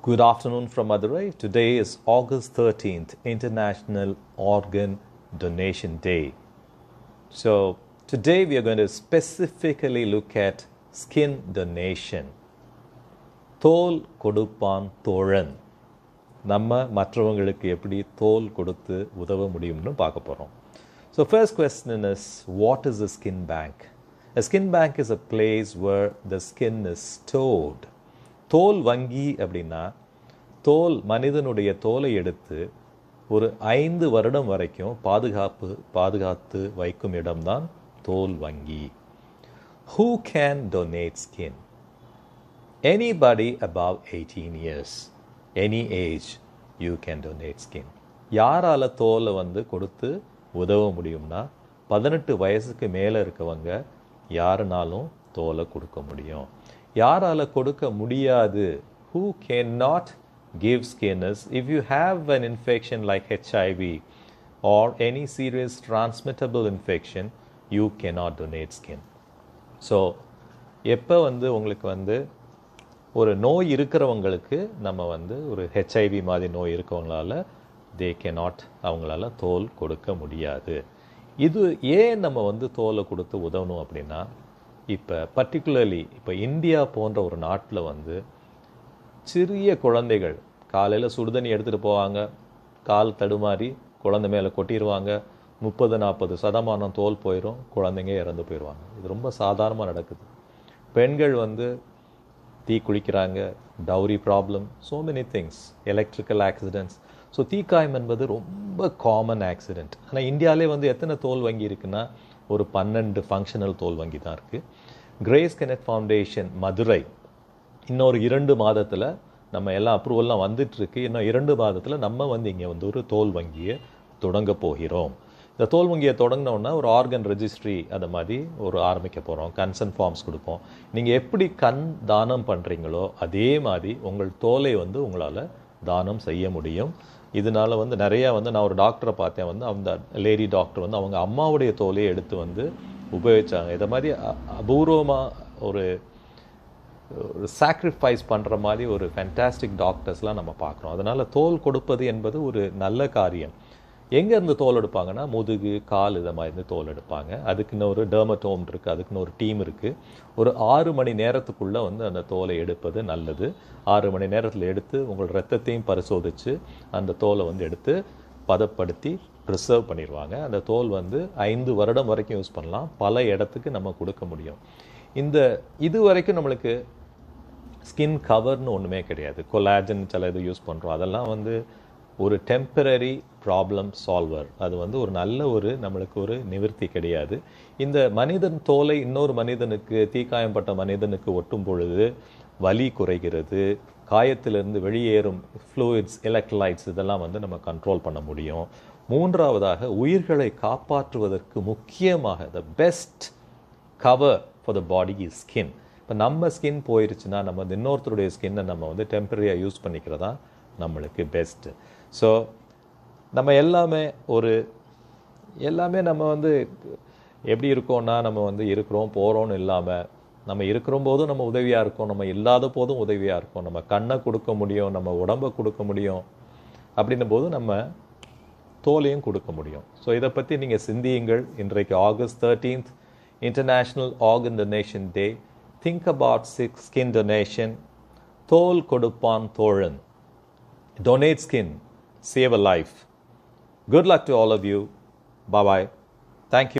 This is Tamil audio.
Good afternoon from Madurai. Today is August 13th, International Organ Donation Day. So, today we are going to specifically look at skin donation. Thol kodupan thoran. Namma matravangalukku eppadi thol koduthu udava mudiyumnu paakaporum. So, first question is what is a skin bank? A skin bank is a place where the skin is stored. தோல் வங்கி அப்படின்னா தோல் மனிதனுடைய தோலை எடுத்து ஒரு ஐந்து வருடம் வரைக்கும் பாதுகாப்பு பாதுகாத்து வைக்கும் இடம்தான் தோல் வங்கி who can donate skin anybody above eighteen years any age you can donate skin யாரால் தோலை வந்து கொடுத்து உதவ முடியும்னா பதினெட்டு வயசுக்கு மேலே இருக்கவங்க யாருனாலும் தோலை கொடுக்க முடியும் யாரால் கொடுக்க முடியாது who can not give skins if you have an infection like HIV or any serious transmittable infection you can not donate skin so எப்போ வந்து உங்களுக்கு வந்து ஒரு நோய் இருக்கிறவங்களுக்கு நம்ம வந்து ஒரு ஹெச்ஐவி மாதிரி நோய் இருக்கிறவங்களால தே கே நாட் அவங்களால தோல் கொடுக்க முடியாது இது ஏன் நம்ம வந்து தோலை கொடுத்து உதவணும் அப்படின்னா இப்போ பர்டிகுலர்லி இப்போ இந்தியா போன்ற ஒரு நாட்டில் வந்து சிறிய குழந்தைகள் காலையில் சுடுதண்ணி எடுத்துகிட்டு போவாங்க கால் தடுமாறி குழந்தை மேலே கொட்டிடுவாங்க முப்பது நாற்பது சதமானம் தோல் போயிடும் குழந்தைங்க இறந்து போயிடுவாங்க இது ரொம்ப சாதாரணமாக நடக்குது பெண்கள் வந்து தீ குளிக்கிறாங்க dowry problem so many things electrical accidents so தீக்காயம் என்பது ரொம்ப காமன் ஆக்சிடெண்ட் ஆனால் இந்தியாவிலே வந்து எத்தனை தோல் வங்கி இருக்குன்னா ஒரு பன்னெண்டு ஃபங்க்ஷனல் தோல் வங்கி தான் இருக்குது கிரேஸ் கெனட் ஃபவுண்டேஷன் மதுரை இன்னொரு இரண்டு மாதத்தில் நம்ம எல்லா அப்ரூவல்லாம் வந்துட்டுருக்கு இன்னும் இரண்டு மாதத்தில் நம்ம வந்து இங்கே வந்து ஒரு தோல் வங்கியை தொடங்க போகிறோம் இந்த தோல் வங்கியை தொடங்கினோன்னா ஒரு ஆர்கன் ரெஜிஸ்ட்ரி அந்த மாதிரி ஒரு ஆரம்பிக்க போகிறோம் கன்சன் ஃபார்ம்ஸ் கொடுப்போம் நீங்கள் எப்படி கண் தானம் பண்ணுறீங்களோ அதே மாதிரி உங்கள் தோலை வந்து உங்களால் தானம் செய்ய முடியும் இதனால் வந்து நிறையா வந்து நான் ஒரு டாக்டரை பார்த்தேன் வந்து அந்த லேடி டாக்டர் வந்து அவங்க அம்மாவுடைய தோலையை எடுத்து வந்து உபயோகித்தாங்க இதை மாதிரி அபூர்வமாக ஒரு ஒரு சாக்ரிஃபைஸ் பண்ணுற மாதிரி ஒரு ஃபேண்டாஸ்டிக் டாக்டர்ஸ்லாம் நம்ம பார்க்குறோம் அதனால் தோல் கொடுப்பது என்பது ஒரு நல்ல காரியம் எங்கேருந்து தோல் எடுப்பாங்கன்னா முதுகு கால் இதை மாதிரி தோல் எடுப்பாங்க அதுக்குன்னு ஒரு டேர்மட்டோம் இருக்குது அதுக்குன்னு ஒரு டீம் இருக்குது ஒரு ஆறு மணி நேரத்துக்குள்ளே வந்து அந்த தோலை எடுப்பது நல்லது ஆறு மணி நேரத்தில் எடுத்து உங்கள் ரத்தத்தையும் பரிசோதித்து அந்த தோலை வந்து எடுத்து பதப்படுத்தி ப்ரிசர்வ் பண்ணிடுவாங்க அந்த தோல் வந்து ஐந்து வருடம் வரைக்கும் யூஸ் பண்ணலாம் பல இடத்துக்கு நம்ம கொடுக்க முடியும் இந்த இது வரைக்கும் நம்மளுக்கு ஸ்கின் கவர்னு ஒன்றுமே கிடையாது கொலாஜன் சில இது யூஸ் பண்ணுறோம் அதெல்லாம் வந்து ஒரு டெம்பரரி ப்ராப்ளம் சால்வர் அது வந்து ஒரு நல்ல ஒரு நம்மளுக்கு ஒரு நிவர்த்தி கிடையாது இந்த மனிதன் தோலை இன்னொரு மனிதனுக்கு தீக்காயம்பட்ட மனிதனுக்கு ஒட்டும் பொழுது வலி குறைகிறது காயத்திலிருந்து வெளியேறும் ஃப்ளூயிட்ஸ் எலக்ட்ரலைட்ஸ் இதெல்லாம் வந்து நம்ம கண்ட்ரோல் பண்ண முடியும் மூன்றாவதாக உயிர்களை காப்பாற்றுவதற்கு முக்கியமாக the best cover for the body is skin இப்போ நம்ம ஸ்கின் போயிருச்சுன்னா நம்ம இன்னொருத்தருடைய ஸ்கின்னை நம்ம வந்து டெம்பரரியாக யூஸ் பண்ணிக்கிறதா நம்மளுக்கு பெஸ்ட்டு ஸோ நம்ம எல்லாமே ஒரு எல்லாமே நம்ம வந்து எப்படி இருக்கோம்னா நம்ம வந்து இருக்கிறோம் போகிறோம்னு இல்லாமல் நம்ம இருக்கிற போதும் நம்ம உதவியாக இருக்கோம் நம்ம இல்லாத போதும் உதவியாக இருக்கோம் நம்ம கண்ணை கொடுக்க முடியும் நம்ம உடம்பை கொடுக்க முடியும் அப்படின்னும் போது நம்ம தோலையும் கொடுக்க முடியும் ஸோ இதை பற்றி நீங்கள் சிந்தியுங்கள் இன்றைக்கு August thirteenth international organ donation day think about six skin donation தோல் கொடுப்பான் தோழன் Donate skin, save a life. Good luck to all of you. Bye bye. Thank you.